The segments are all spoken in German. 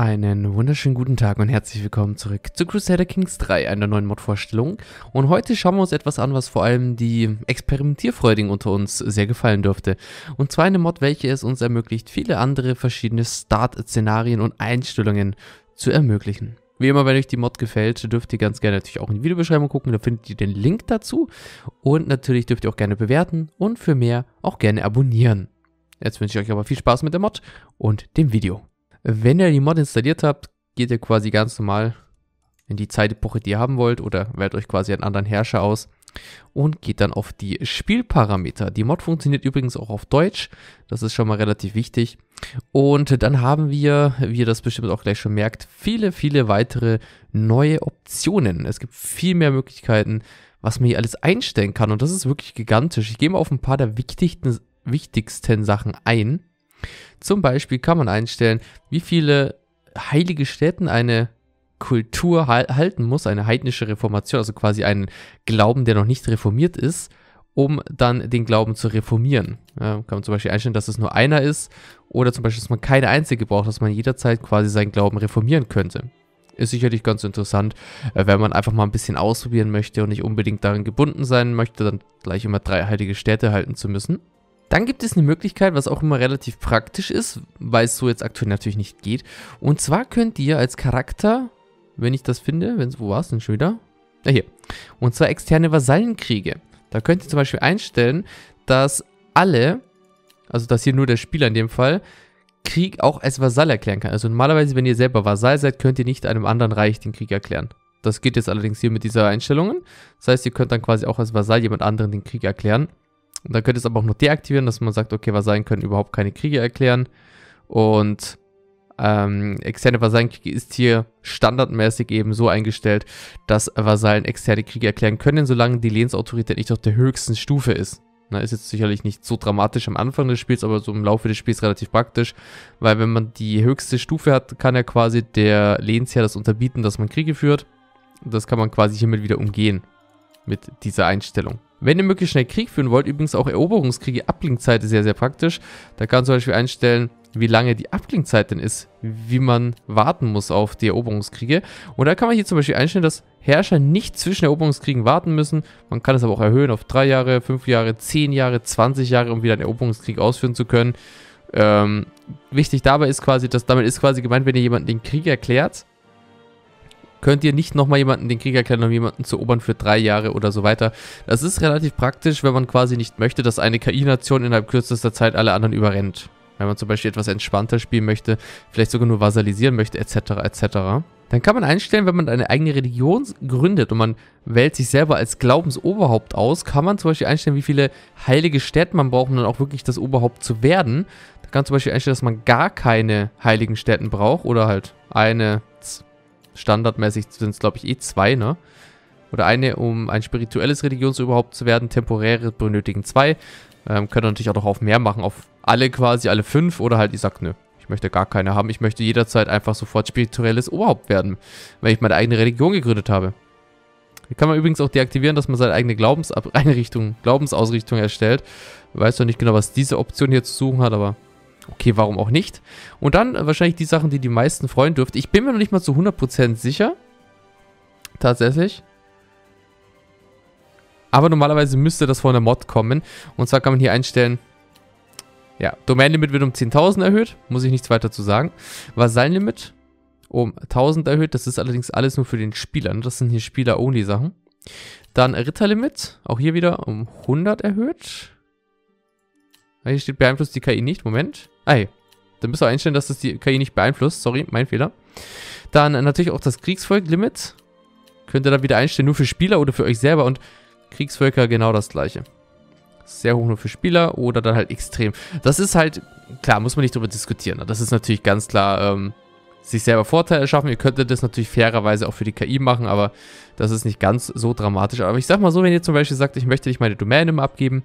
Einen wunderschönen guten Tag und herzlich willkommen zurück zu Crusader Kings 3, einer neuen Mod-Vorstellung. Und heute schauen wir uns etwas an, was vor allem die Experimentierfreudigen unter uns sehr gefallen dürfte. Und zwar eine Mod, welche es uns ermöglicht, viele andere verschiedene Start-Szenarien und Einstellungen zu ermöglichen. Wie immer, wenn euch die Mod gefällt, dürft ihr ganz gerne natürlich auch in die Videobeschreibung gucken, da findet ihr den Link dazu. Und natürlich dürft ihr auch gerne bewerten und für mehr auch gerne abonnieren. Jetzt wünsche ich euch aber viel Spaß mit der Mod und dem Video. Wenn ihr die Mod installiert habt, geht ihr quasi ganz normal in die Zeitepoche, die ihr haben wollt, oder wählt euch quasi einen anderen Herrscher aus und geht dann auf die Spielparameter. Die Mod funktioniert übrigens auch auf Deutsch, das ist schon mal relativ wichtig. Und dann haben wir, wie ihr das bestimmt auch gleich schon merkt, viele, viele weitere neue Optionen. Es gibt viel mehr Möglichkeiten, was man hier alles einstellen kann und das ist wirklich gigantisch. Ich gehe mal auf ein paar der wichtigsten, wichtigsten Sachen ein. Zum Beispiel kann man einstellen, wie viele heilige Stätten eine Kultur halten muss, eine heidnische Reformation, also quasi einen Glauben, der noch nicht reformiert ist, um dann den Glauben zu reformieren. Ja, kann man zum Beispiel einstellen, dass es nur einer ist oder zum Beispiel, dass man keine einzige braucht, dass man jederzeit quasi seinen Glauben reformieren könnte. Ist sicherlich ganz interessant, äh, wenn man einfach mal ein bisschen ausprobieren möchte und nicht unbedingt daran gebunden sein möchte, dann gleich immer drei heilige Städte halten zu müssen. Dann gibt es eine Möglichkeit, was auch immer relativ praktisch ist, weil es so jetzt aktuell natürlich nicht geht. Und zwar könnt ihr als Charakter, wenn ich das finde, wenn wo war es denn schon wieder? Ja, hier. Und zwar externe Vasallenkriege. Da könnt ihr zum Beispiel einstellen, dass alle, also dass hier nur der Spieler in dem Fall, Krieg auch als Vasall erklären kann. Also normalerweise, wenn ihr selber Vasall seid, könnt ihr nicht einem anderen Reich den Krieg erklären. Das geht jetzt allerdings hier mit dieser Einstellung. Das heißt, ihr könnt dann quasi auch als Vasall jemand anderen den Krieg erklären. Dann könnt ihr es aber auch noch deaktivieren, dass man sagt, okay, Vasallen können überhaupt keine Kriege erklären. Und ähm, externe Vasallenkriege ist hier standardmäßig eben so eingestellt, dass Vasallen externe Kriege erklären können, solange die Lehnsautorität nicht auf der höchsten Stufe ist. Na, ist jetzt sicherlich nicht so dramatisch am Anfang des Spiels, aber so im Laufe des Spiels relativ praktisch, weil wenn man die höchste Stufe hat, kann ja quasi der Lehnsherr das unterbieten, dass man Kriege führt. Das kann man quasi hiermit wieder umgehen mit dieser Einstellung. Wenn ihr möglichst schnell Krieg führen wollt, übrigens auch Eroberungskriege, Ablinkzeit ist sehr, sehr praktisch. Da kann man zum Beispiel einstellen, wie lange die Ablinkzeit denn ist, wie man warten muss auf die Eroberungskriege. Und da kann man hier zum Beispiel einstellen, dass Herrscher nicht zwischen Eroberungskriegen warten müssen. Man kann es aber auch erhöhen auf 3 Jahre, 5 Jahre, 10 Jahre, 20 Jahre, um wieder einen Eroberungskrieg ausführen zu können. Ähm, wichtig dabei ist quasi, dass damit ist quasi gemeint, wenn ihr jemanden den Krieg erklärt, könnt ihr nicht nochmal jemanden den Krieg erklären, um jemanden zu obern für drei Jahre oder so weiter. Das ist relativ praktisch, wenn man quasi nicht möchte, dass eine KI-Nation innerhalb kürzester Zeit alle anderen überrennt. Wenn man zum Beispiel etwas entspannter spielen möchte, vielleicht sogar nur vasalisieren möchte, etc., etc. Dann kann man einstellen, wenn man eine eigene Religion gründet und man wählt sich selber als Glaubensoberhaupt aus, kann man zum Beispiel einstellen, wie viele heilige Städte man braucht, um dann auch wirklich das Oberhaupt zu werden. Da kann man zum Beispiel einstellen, dass man gar keine heiligen Städten braucht oder halt eine standardmäßig sind es, glaube ich, eh zwei, ne? Oder eine, um ein spirituelles Religions Religionsüberhaupt zu werden. Temporäre benötigen zwei. Ähm, könnt ihr natürlich auch noch auf mehr machen, auf alle quasi, alle fünf. Oder halt, ich sagt, nö, ich möchte gar keine haben. Ich möchte jederzeit einfach sofort spirituelles Oberhaupt werden, wenn ich meine eigene Religion gegründet habe. Hier kann man übrigens auch deaktivieren, dass man seine eigene Glaubenseinrichtung, Glaubensausrichtung erstellt. Weiß noch nicht genau, was diese Option hier zu suchen hat, aber Okay, warum auch nicht? Und dann äh, wahrscheinlich die Sachen, die die meisten freuen dürften. Ich bin mir noch nicht mal zu 100% sicher. Tatsächlich. Aber normalerweise müsste das von der Mod kommen. Und zwar kann man hier einstellen, ja, Domain-Limit wird um 10.000 erhöht, muss ich nichts weiter zu sagen. Vasallen-Limit um 1.000 erhöht, das ist allerdings alles nur für den Spieler, ne? das sind hier Spieler-Only-Sachen. Dann Ritter-Limit, auch hier wieder um 100 erhöht. Hier steht beeinflusst die KI nicht, Moment. Ei, dann müsst ihr einstellen, dass das die KI nicht beeinflusst. Sorry, mein Fehler. Dann äh, natürlich auch das Kriegsvolk-Limit. Könnt ihr dann wieder einstellen, nur für Spieler oder für euch selber. Und Kriegsvölker genau das gleiche. Sehr hoch nur für Spieler oder dann halt extrem. Das ist halt, klar, muss man nicht drüber diskutieren. Ne? Das ist natürlich ganz klar, ähm, sich selber Vorteile erschaffen. Ihr könntet das natürlich fairerweise auch für die KI machen, aber das ist nicht ganz so dramatisch. Aber ich sag mal so, wenn ihr zum Beispiel sagt, ich möchte nicht meine Domäne abgeben,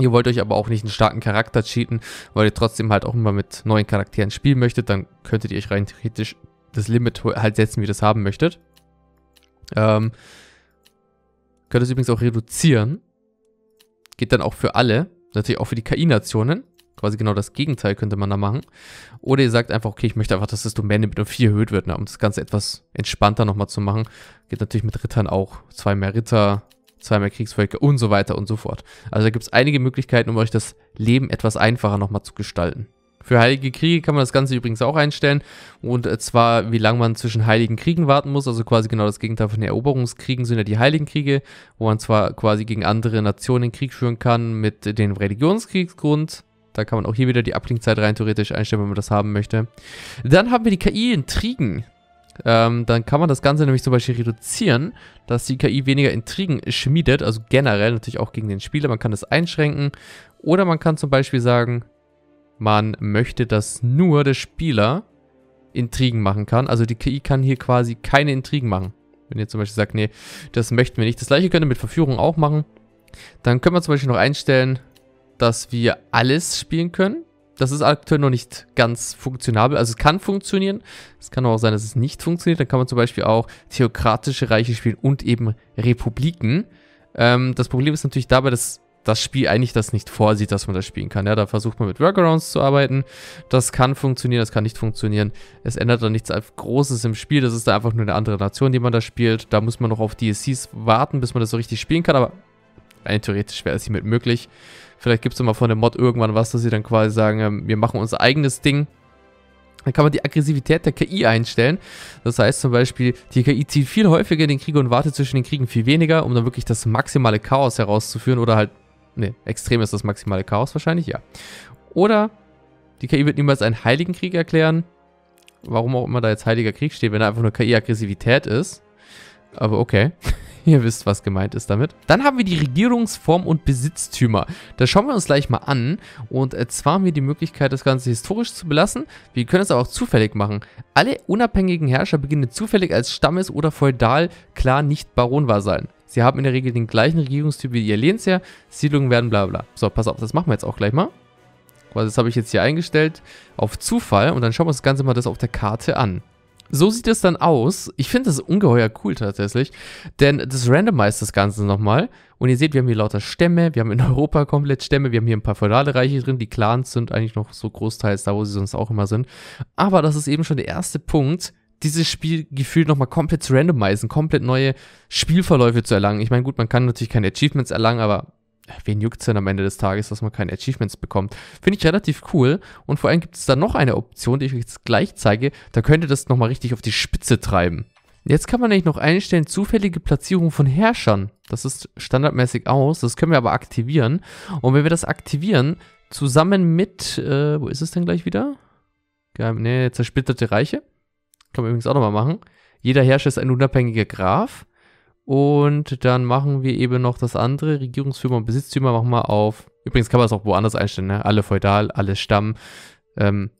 Ihr wollt euch aber auch nicht einen starken Charakter cheaten, weil ihr trotzdem halt auch immer mit neuen Charakteren spielen möchtet, dann könntet ihr euch rein theoretisch das Limit halt setzen, wie ihr das haben möchtet. Ähm, könnt ihr es übrigens auch reduzieren. Geht dann auch für alle, natürlich auch für die KI-Nationen. Quasi genau das Gegenteil könnte man da machen. Oder ihr sagt einfach, okay, ich möchte einfach, dass das domain mit nur 4 erhöht wird, ne, um das Ganze etwas entspannter nochmal zu machen. Geht natürlich mit Rittern auch. Zwei mehr Ritter, zweimal Kriegsvölker und so weiter und so fort. Also da gibt es einige Möglichkeiten, um euch das Leben etwas einfacher nochmal zu gestalten. Für heilige Kriege kann man das Ganze übrigens auch einstellen. Und äh, zwar, wie lange man zwischen heiligen Kriegen warten muss. Also quasi genau das Gegenteil von den Eroberungskriegen sind ja die heiligen Kriege, wo man zwar quasi gegen andere Nationen Krieg führen kann mit dem Religionskriegsgrund. Da kann man auch hier wieder die Abklingzeit rein theoretisch einstellen, wenn man das haben möchte. Dann haben wir die KI-Intrigen. Ähm, dann kann man das Ganze nämlich zum Beispiel reduzieren, dass die KI weniger Intrigen schmiedet, also generell natürlich auch gegen den Spieler. Man kann das einschränken oder man kann zum Beispiel sagen, man möchte, dass nur der Spieler Intrigen machen kann. Also die KI kann hier quasi keine Intrigen machen. Wenn ihr zum Beispiel sagt, nee, das möchten wir nicht. Das gleiche könnt ihr mit Verführung auch machen. Dann können wir zum Beispiel noch einstellen, dass wir alles spielen können. Das ist aktuell noch nicht ganz funktionabel. Also es kann funktionieren. Es kann auch sein, dass es nicht funktioniert. Dann kann man zum Beispiel auch theokratische Reiche spielen und eben Republiken. Ähm, das Problem ist natürlich dabei, dass das Spiel eigentlich das nicht vorsieht, dass man das spielen kann. Ja, da versucht man mit Workarounds zu arbeiten. Das kann funktionieren, das kann nicht funktionieren. Es ändert dann nichts Großes im Spiel. Das ist da einfach nur eine andere Nation, die man da spielt. Da muss man noch auf DSCs warten, bis man das so richtig spielen kann. Aber rein theoretisch wäre es hiermit möglich. Vielleicht gibt es mal von der Mod irgendwann was, dass sie dann quasi sagen, ähm, wir machen unser eigenes Ding. Dann kann man die Aggressivität der KI einstellen. Das heißt zum Beispiel, die KI zieht viel häufiger in den Krieg und wartet zwischen den Kriegen viel weniger, um dann wirklich das maximale Chaos herauszuführen oder halt, ne, extrem ist das maximale Chaos wahrscheinlich, ja. Oder die KI wird niemals einen heiligen Krieg erklären. Warum auch immer da jetzt heiliger Krieg steht, wenn da einfach nur KI-Aggressivität ist. Aber okay. Ihr wisst, was gemeint ist damit. Dann haben wir die Regierungsform und Besitztümer. Das schauen wir uns gleich mal an. Und äh, zwar haben wir die Möglichkeit, das Ganze historisch zu belassen. Wir können es aber auch zufällig machen. Alle unabhängigen Herrscher beginnen zufällig als Stammes- oder Feudal, klar nicht Baronvasallen. Sie haben in der Regel den gleichen Regierungstyp wie ihr Lehnsherr. Siedlungen werden bla bla. So, pass auf, das machen wir jetzt auch gleich mal. das habe ich jetzt hier eingestellt auf Zufall. Und dann schauen wir uns das Ganze mal das auf der Karte an. So sieht es dann aus. Ich finde das ungeheuer cool tatsächlich, denn das randomized das Ganze nochmal. Und ihr seht, wir haben hier lauter Stämme, wir haben in Europa komplett Stämme, wir haben hier ein paar feudale Reiche drin, die Clans sind eigentlich noch so großteils da, wo sie sonst auch immer sind. Aber das ist eben schon der erste Punkt, dieses Spiel gefühlt nochmal komplett zu randomisen, komplett neue Spielverläufe zu erlangen. Ich meine, gut, man kann natürlich keine Achievements erlangen, aber wen juckt's denn am Ende des Tages, dass man keine Achievements bekommt? Finde ich relativ cool. Und vor allem gibt es da noch eine Option, die ich euch jetzt gleich zeige. Da könnt ihr das nochmal richtig auf die Spitze treiben. Jetzt kann man nämlich noch einstellen, zufällige Platzierung von Herrschern. Das ist standardmäßig aus, das können wir aber aktivieren. Und wenn wir das aktivieren, zusammen mit, äh, wo ist es denn gleich wieder? Ne, zersplitterte Reiche. Kann man übrigens auch nochmal machen. Jeder Herrscher ist ein unabhängiger Graf. Und dann machen wir eben noch das andere, Regierungsführer und Besitztümer, machen wir auf. Übrigens kann man es auch woanders einstellen, ne? Alle feudal, alle Stamm. Ähm,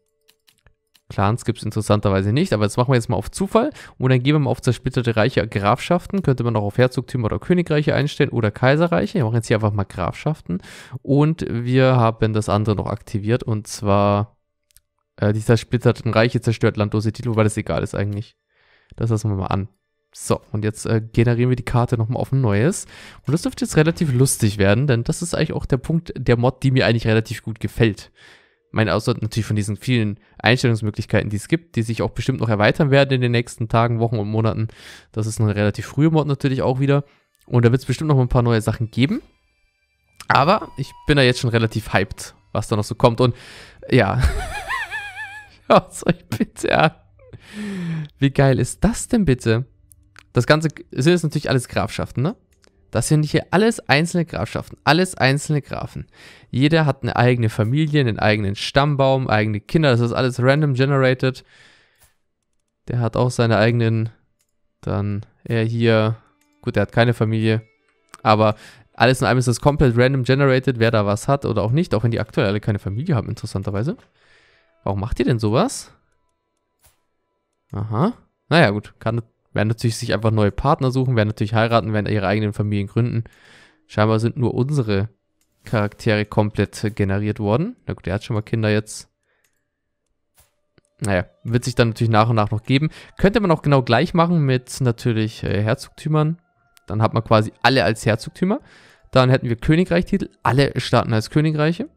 Clans gibt es interessanterweise nicht, aber das machen wir jetzt mal auf Zufall. Und dann gehen wir mal auf zersplitterte Reiche, Grafschaften. Könnte man auch auf Herzogtümer oder Königreiche einstellen oder Kaiserreiche. Wir machen jetzt hier einfach mal Grafschaften. Und wir haben das andere noch aktiviert und zwar äh, die zersplitterten Reiche zerstört landlose Titel, wobei das egal ist eigentlich. Das lassen wir mal an. So, und jetzt äh, generieren wir die Karte nochmal auf ein neues. Und das dürfte jetzt relativ lustig werden, denn das ist eigentlich auch der Punkt der Mod, die mir eigentlich relativ gut gefällt. Meine außer natürlich von diesen vielen Einstellungsmöglichkeiten, die es gibt, die sich auch bestimmt noch erweitern werden in den nächsten Tagen, Wochen und Monaten. Das ist eine relativ frühe Mod natürlich auch wieder. Und da wird es bestimmt noch ein paar neue Sachen geben. Aber ich bin da jetzt schon relativ hyped, was da noch so kommt. Und ja, schaut euch bitte an. Wie geil ist das denn bitte? Das Ganze sind jetzt natürlich alles Grafschaften, ne? Das sind hier alles einzelne Grafschaften, alles einzelne Grafen. Jeder hat eine eigene Familie, einen eigenen Stammbaum, eigene Kinder. Das ist alles random generated. Der hat auch seine eigenen. Dann er hier. Gut, er hat keine Familie. Aber alles in allem ist das komplett random generated, wer da was hat oder auch nicht. Auch wenn die aktuell alle keine Familie haben, interessanterweise. Warum macht ihr denn sowas? Aha. Naja, gut. Kann werden natürlich sich einfach neue Partner suchen, werden natürlich heiraten, werden ihre eigenen Familien gründen. Scheinbar sind nur unsere Charaktere komplett äh, generiert worden. Na gut, der hat schon mal Kinder jetzt. Naja, wird sich dann natürlich nach und nach noch geben. Könnte man auch genau gleich machen mit natürlich äh, Herzogtümern. Dann hat man quasi alle als Herzogtümer. Dann hätten wir Königreichtitel. Alle starten als Königreiche.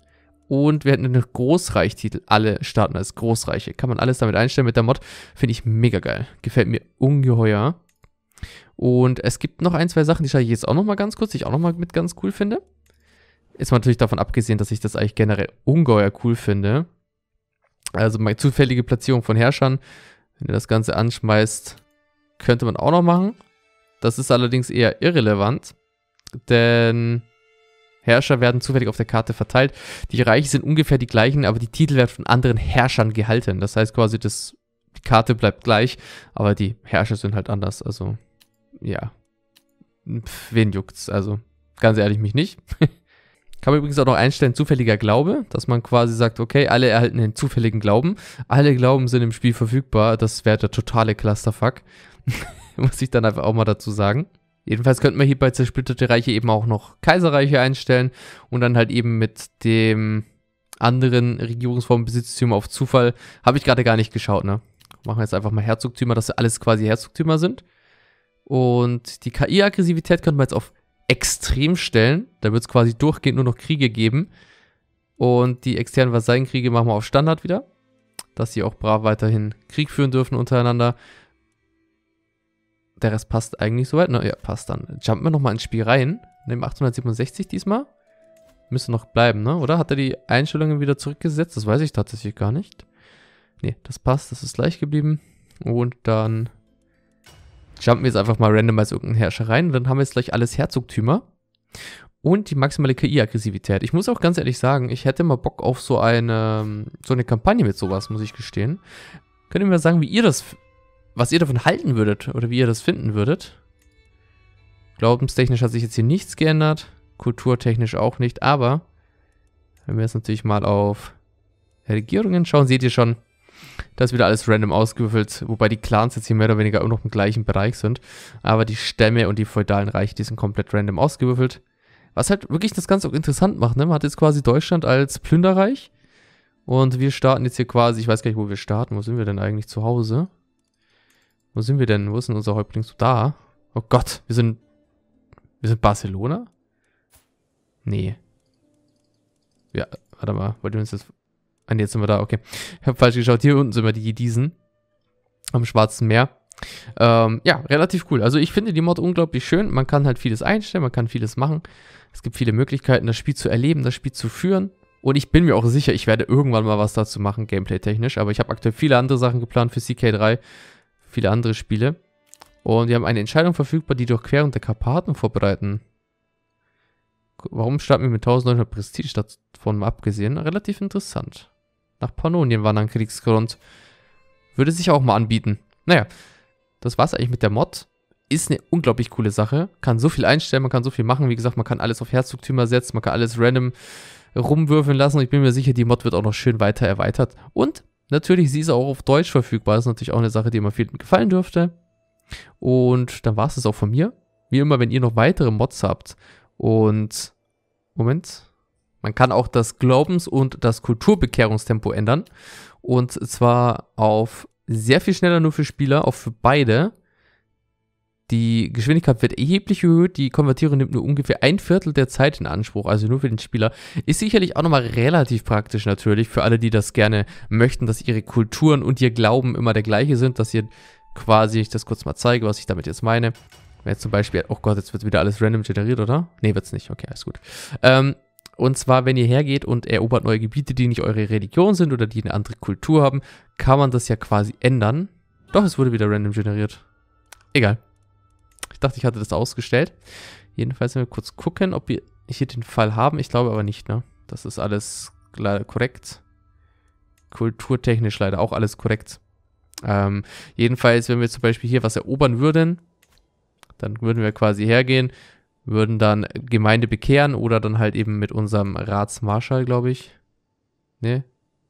Und wir hätten einen Großreichtitel. Alle starten als Großreiche. Kann man alles damit einstellen mit der Mod. Finde ich mega geil. Gefällt mir ungeheuer. Und es gibt noch ein, zwei Sachen, die schaue ich jetzt auch nochmal ganz kurz, die ich auch nochmal mit ganz cool finde. Ist natürlich davon abgesehen, dass ich das eigentlich generell ungeheuer cool finde. Also meine zufällige Platzierung von Herrschern, wenn ihr das Ganze anschmeißt, könnte man auch noch machen. Das ist allerdings eher irrelevant, denn Herrscher werden zufällig auf der Karte verteilt. Die Reiche sind ungefähr die gleichen, aber die Titel werden von anderen Herrschern gehalten. Das heißt quasi, das, die Karte bleibt gleich, aber die Herrscher sind halt anders. Also, ja. Pff, wen juckt's? Also, ganz ehrlich, mich nicht. Kann man übrigens auch noch einstellen, zufälliger Glaube, dass man quasi sagt, okay, alle erhalten den zufälligen Glauben. Alle Glauben sind im Spiel verfügbar. Das wäre der totale Clusterfuck. Muss ich dann einfach auch mal dazu sagen. Jedenfalls könnten wir hier bei zersplitterte Reiche eben auch noch Kaiserreiche einstellen und dann halt eben mit dem anderen Regierungsformen auf Zufall. Habe ich gerade gar nicht geschaut, ne? Machen wir jetzt einfach mal Herzogtümer, dass alles quasi Herzogtümer sind. Und die KI-Aggressivität könnten wir jetzt auf extrem stellen. Da wird es quasi durchgehend nur noch Kriege geben. Und die externen Vasallenkriege machen wir auf Standard wieder. Dass sie auch brav weiterhin Krieg führen dürfen untereinander der Rest passt eigentlich soweit. Na ne? ja, passt dann. Jumpen wir nochmal ins Spiel rein. Nehmen 867 diesmal. Müsste noch bleiben, ne? Oder? Hat er die Einstellungen wieder zurückgesetzt? Das weiß ich tatsächlich gar nicht. Ne, das passt. Das ist gleich geblieben. Und dann jumpen wir jetzt einfach mal random als irgendeinen Herrscher rein. Und dann haben wir jetzt gleich alles Herzogtümer. Und die maximale KI-Aggressivität. Ich muss auch ganz ehrlich sagen, ich hätte mal Bock auf so eine, so eine Kampagne mit sowas, muss ich gestehen. Könnt ihr mir sagen, wie ihr das was ihr davon halten würdet oder wie ihr das finden würdet. Glaubenstechnisch hat sich jetzt hier nichts geändert, kulturtechnisch auch nicht, aber wenn wir jetzt natürlich mal auf Regierungen schauen, seht ihr schon, dass wieder alles random ausgewürfelt, wobei die Clans jetzt hier mehr oder weniger immer noch im gleichen Bereich sind. Aber die Stämme und die feudalen Reiche, die sind komplett random ausgewürfelt. Was halt wirklich das Ganze auch interessant macht, ne? Man hat jetzt quasi Deutschland als Plünderreich. Und wir starten jetzt hier quasi, ich weiß gar nicht, wo wir starten. Wo sind wir denn eigentlich zu Hause? Wo sind wir denn? Wo ist denn unser Häuptling? So, da. Oh Gott, wir sind... Wir sind Barcelona? Nee. Ja, warte mal. Wollt ihr uns jetzt... Ah, nee, jetzt sind wir da. Okay. Ich habe falsch geschaut. Hier unten sind wir die Diesen. Am Schwarzen Meer. Ähm, ja, relativ cool. Also ich finde die Mod unglaublich schön. Man kann halt vieles einstellen, man kann vieles machen. Es gibt viele Möglichkeiten, das Spiel zu erleben, das Spiel zu führen. Und ich bin mir auch sicher, ich werde irgendwann mal was dazu machen, gameplay-technisch. Aber ich habe aktuell viele andere Sachen geplant für CK3 viele andere Spiele. Und wir haben eine Entscheidung verfügbar, die Durchquerung der Karpaten vorbereiten. Warum starten wir mit 1900 Prestige davon abgesehen? Relativ interessant. Nach Pannonien war dann Kriegsgrund. Würde sich auch mal anbieten. Naja, das war's eigentlich mit der Mod. Ist eine unglaublich coole Sache. Kann so viel einstellen, man kann so viel machen. Wie gesagt, man kann alles auf Herzogtümer setzen, man kann alles random rumwürfeln lassen. Und ich bin mir sicher, die Mod wird auch noch schön weiter erweitert. Und Natürlich, sie ist auch auf Deutsch verfügbar. Das ist natürlich auch eine Sache, die immer vielen gefallen dürfte. Und dann war es das auch von mir. Wie immer, wenn ihr noch weitere Mods habt und Moment. Man kann auch das Glaubens- und das Kulturbekehrungstempo ändern. Und zwar auf sehr viel schneller nur für Spieler, auch für beide. Die Geschwindigkeit wird erheblich erhöht. Die Konvertierung nimmt nur ungefähr ein Viertel der Zeit in Anspruch, also nur für den Spieler. Ist sicherlich auch nochmal relativ praktisch natürlich für alle, die das gerne möchten, dass ihre Kulturen und ihr Glauben immer der gleiche sind, dass ihr quasi, ich das kurz mal zeige, was ich damit jetzt meine. Wenn jetzt zum Beispiel, oh Gott, jetzt wird wieder alles random generiert, oder? Nee, wird's nicht. Okay, alles gut. Ähm, und zwar, wenn ihr hergeht und erobert neue Gebiete, die nicht eure Religion sind oder die eine andere Kultur haben, kann man das ja quasi ändern. Doch, es wurde wieder random generiert. Egal. Ich dachte, ich hatte das ausgestellt. Jedenfalls, wenn wir kurz gucken, ob wir hier den Fall haben. Ich glaube aber nicht, ne? Das ist alles korrekt. Kulturtechnisch leider auch alles korrekt. Ähm, jedenfalls, wenn wir zum Beispiel hier was erobern würden, dann würden wir quasi hergehen, würden dann Gemeinde bekehren oder dann halt eben mit unserem Ratsmarschall, glaube ich. Ne?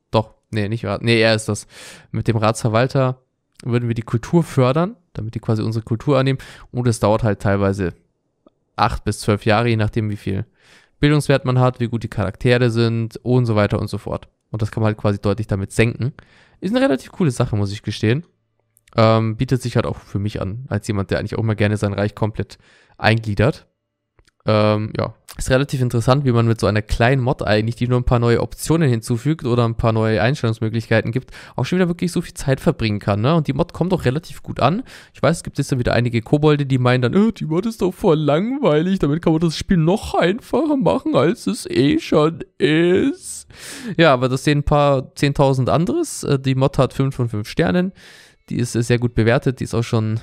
Doch, ne, nicht Rat. Ne, er ist das. Mit dem Ratsverwalter würden wir die Kultur fördern, damit die quasi unsere Kultur annehmen. Und es dauert halt teilweise acht bis zwölf Jahre, je nachdem, wie viel Bildungswert man hat, wie gut die Charaktere sind und so weiter und so fort. Und das kann man halt quasi deutlich damit senken. Ist eine relativ coole Sache, muss ich gestehen. Ähm, bietet sich halt auch für mich an, als jemand, der eigentlich auch immer gerne sein Reich komplett eingliedert. Ähm, ja, ist relativ interessant, wie man mit so einer kleinen Mod eigentlich, die nur ein paar neue Optionen hinzufügt oder ein paar neue Einstellungsmöglichkeiten gibt, auch schon wieder wirklich so viel Zeit verbringen kann. Ne? Und die Mod kommt auch relativ gut an. Ich weiß, es gibt jetzt dann wieder einige Kobolde, die meinen dann, oh, die Mod ist doch voll langweilig, damit kann man das Spiel noch einfacher machen, als es eh schon ist. Ja, aber das sehen ein paar 10.000 anderes. Äh, die Mod hat 5 von 5 Sternen. Die ist sehr gut bewertet, die ist auch schon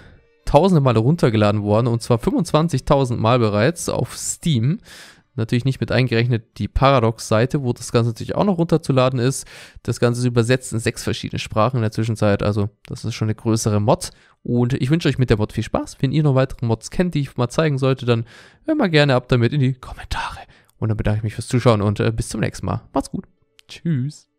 tausende Male runtergeladen worden und zwar 25.000 Mal bereits auf Steam. Natürlich nicht mit eingerechnet die Paradox-Seite, wo das Ganze natürlich auch noch runterzuladen ist. Das Ganze ist übersetzt in sechs verschiedene Sprachen in der Zwischenzeit. Also, das ist schon eine größere Mod. Und ich wünsche euch mit der Mod viel Spaß. Wenn ihr noch weitere Mods kennt, die ich mal zeigen sollte, dann hört mal gerne ab damit in die Kommentare. Und dann bedanke ich mich fürs Zuschauen und äh, bis zum nächsten Mal. Macht's gut. Tschüss.